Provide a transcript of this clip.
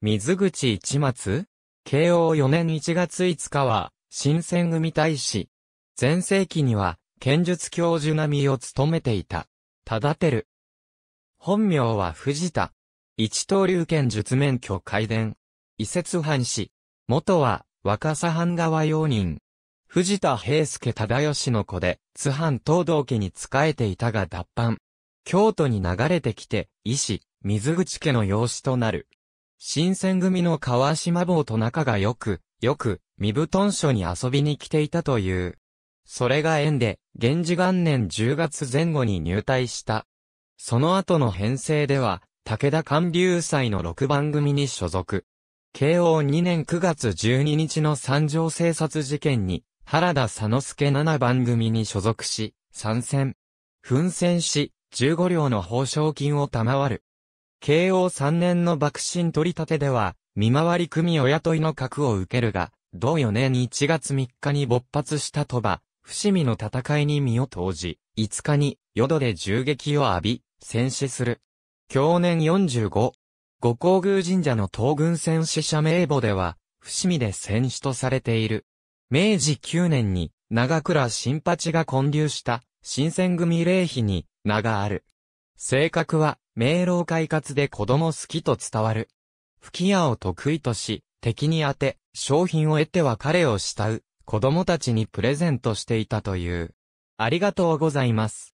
水口一松慶応4年1月5日は、新選組大使。前世紀には、剣術教授並みを務めていた。忠てる。本名は藤田。一刀流剣術免許改伝。移設藩士。元は、若狭藩川用人。藤田平介忠義の子で、津藩東道家に仕えていたが脱藩。京都に流れてきて、医師、水口家の養子となる。新選組の川島坊と仲が良く、よく、身布団所に遊びに来ていたという。それが縁で、源氏元年10月前後に入隊した。その後の編成では、武田官流祭の6番組に所属。慶応2年9月12日の三条警察事件に、原田佐之助7番組に所属し、参戦。奮戦し、15両の報奨金を賜る。慶応3年の幕臣取り立てでは、見回り組お雇いの格を受けるが、同4年1月3日に勃発した鳥羽、伏見の戦いに身を投じ、5日に、淀で銃撃を浴び、戦死する。去年45。五皇宮神社の東軍戦死者名簿では、伏見で戦死とされている。明治9年に、長倉新八が建立した、新選組霊碑に、名がある。性格は、明朗快活で子供好きと伝わる。吹き矢を得意とし、敵に当て、商品を得ては彼を慕う、子供たちにプレゼントしていたという。ありがとうございます。